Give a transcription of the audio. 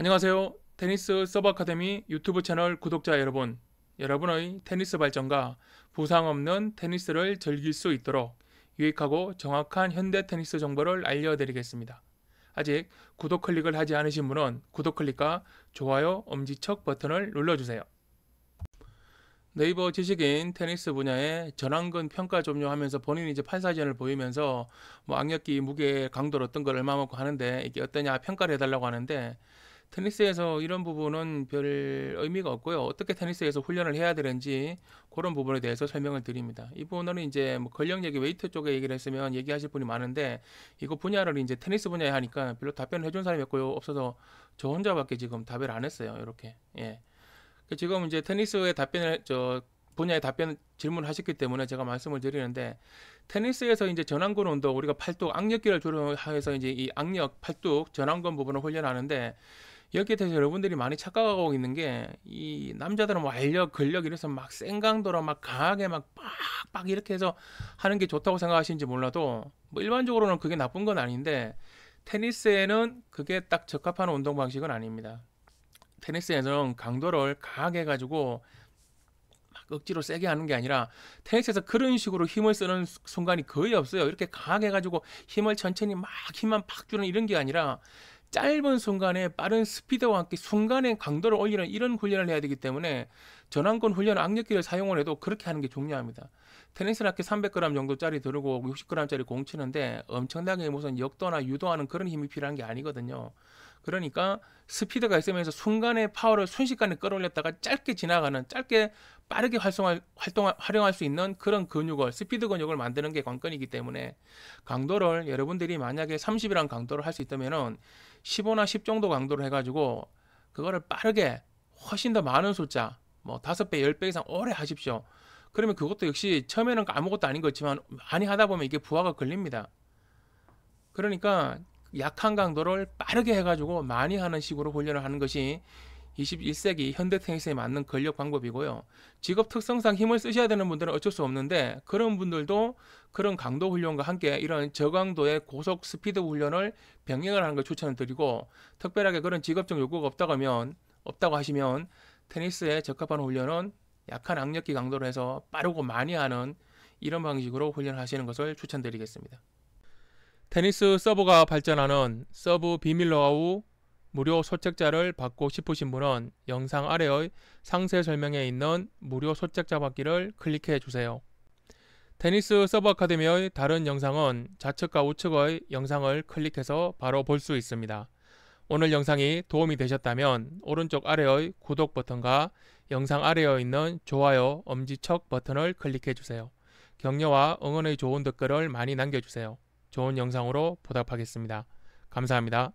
안녕하세요. 테니스 서버 아카데미 유튜브 채널 구독자 여러분. 여러분의 테니스 발전과 부상 없는 테니스를 즐길 수 있도록 유익하고 정확한 현대 테니스 정보를 알려드리겠습니다. 아직 구독 클릭을 하지 않으신 분은 구독 클릭과 좋아요 엄지척 버튼을 눌러주세요. 네이버 지식인 테니스 분야에전환근 평가 종료하면서 본인이 이제 판사전을 보이면서 뭐 악력기 무게 강도를 어떤 걸얼마 먹고 하는데 이게 어떠냐 평가를 해달라고 하는데 테니스에서 이런 부분은 별 의미가 없고요. 어떻게 테니스에서 훈련을 해야 되는지 그런 부분에 대해서 설명을 드립니다. 이 부분은 이제 뭐 근력 얘기, 웨이트 쪽에 얘기를 했으면 얘기하실 분이 많은데 이거 분야를 이제 테니스 분야에 하니까 별로 답변을 해준 사람이 없고요. 없어서 저 혼자밖에 지금 답을안 했어요. 이렇게 예. 그 지금 이제 테니스의 답변을 저 분야에 답변 질문하셨기 을 때문에 제가 말씀을 드리는데 테니스에서 이제 전완근 운동 우리가 팔뚝 악력기를 조련해서 이제 이 악력 팔뚝 전완근 부분을 훈련하는데 여기에 대해서 여러분들이 많이 착각하고 있는 게 이 남자들은 완력 뭐 근력 이래서 막센 강도로 막 강하게 막 빡빡 이렇게 해서 하는 게 좋다고 생각하시는지 몰라도 뭐 일반적으로는 그게 나쁜 건 아닌데 테니스에는 그게 딱 적합한 운동 방식은 아닙니다. 테니스에서는 강도를 강하게 해가지고 막 억지로 세게 하는 게 아니라 테니스에서 그런 식으로 힘을 쓰는 순간이 거의 없어요. 이렇게 강하게 해가지고 힘을 천천히 막 힘만 팍 주는 이런 게 아니라 짧은 순간에 빠른 스피드와 함께 순간에 강도를 올리는 이런 훈련을 해야 되기 때문에 전완권 훈련 악력기를 사용을 해도 그렇게 하는 게 중요합니다. 테니스 라켓 300g 정도짜리 들고 60g짜리 공 치는데 엄청나게 무슨 역도나 유도하는 그런 힘이 필요한 게 아니거든요. 그러니까 스피드가 있으면서 순간에 파워를 순식간에 끌어올렸다가 짧게 지나가는 짧게 빠르게 활성화 활동, 활용할 수 있는 그런 근육을, 스피드 근육을 만드는 게 관건이기 때문에 강도를 여러분들이 만약에 30이란 강도를 할 수 있다면은 15나 10 정도 강도를 해가지고 그거를 빠르게 훨씬 더 많은 숫자, 뭐 5배, 10배 이상 오래 하십시오. 그러면 그것도 역시 처음에는 아무것도 아닌 것지만 많이 하다 보면 이게 부하가 걸립니다. 그러니까 약한 강도를 빠르게 해가지고 많이 하는 식으로 훈련을 하는 것이 21세기 현대 테니스에 맞는 근력 방법이고요. 직업 특성상 힘을 쓰셔야 되는 분들은 어쩔 수 없는데 그런 분들도 그런 강도 훈련과 함께 이런 저강도의 고속 스피드 훈련을 병행을 하는 걸 추천을 드리고 특별하게 그런 직업적 요구가 없다고 하면 없다고 하시면 테니스에 적합한 훈련은 약한 악력기 강도로 해서 빠르고 많이 하는 이런 방식으로 훈련하시는 것을 추천드리겠습니다. 테니스 서버가 발전하는 서브 비밀 러아우 무료 소책자를 받고 싶으신 분은 영상 아래의 상세 설명에 있는 무료 소책자 받기를 클릭해 주세요. 테니스 서버 아카데미의 다른 영상은 좌측과 우측의 영상을 클릭해서 바로 볼 수 있습니다. 오늘 영상이 도움이 되셨다면 오른쪽 아래의 구독 버튼과 영상 아래에 있는 좋아요, 엄지척 버튼을 클릭해 주세요. 격려와 응원의 좋은 댓글을 많이 남겨주세요. 좋은 영상으로 보답하겠습니다. 감사합니다.